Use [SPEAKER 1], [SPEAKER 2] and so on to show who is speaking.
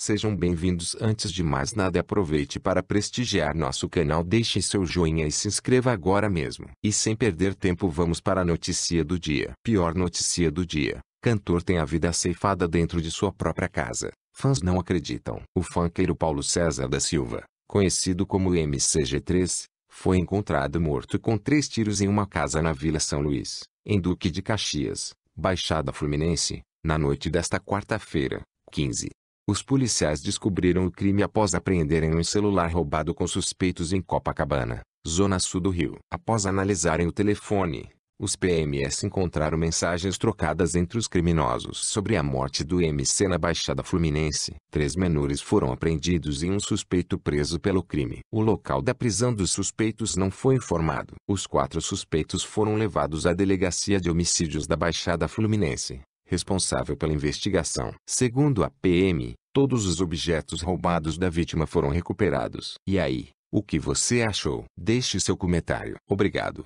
[SPEAKER 1] Sejam bem-vindos. Antes de mais nada, aproveite para prestigiar nosso canal, deixe seu joinha e se inscreva agora mesmo. E sem perder tempo, vamos para a notícia do dia. Pior notícia do dia: cantor tem a vida ceifada dentro de sua própria casa. Fãs não acreditam. O funkeiro Paulo César da Silva, conhecido como MCG3, foi encontrado morto com três tiros em uma casa na Vila São Luís, em Duque de Caxias, Baixada Fluminense, na noite desta quarta-feira, 15 os policiais descobriram o crime após apreenderem um celular roubado com suspeitos em Copacabana, zona sul do Rio. Após analisarem o telefone, os PMS encontraram mensagens trocadas entre os criminosos sobre a morte do MC na Baixada Fluminense. Três menores foram apreendidos e um suspeito preso pelo crime. O local da prisão dos suspeitos não foi informado. Os quatro suspeitos foram levados à Delegacia de Homicídios da Baixada Fluminense responsável pela investigação. Segundo a PM, todos os objetos roubados da vítima foram recuperados. E aí, o que você achou? Deixe seu comentário. Obrigado.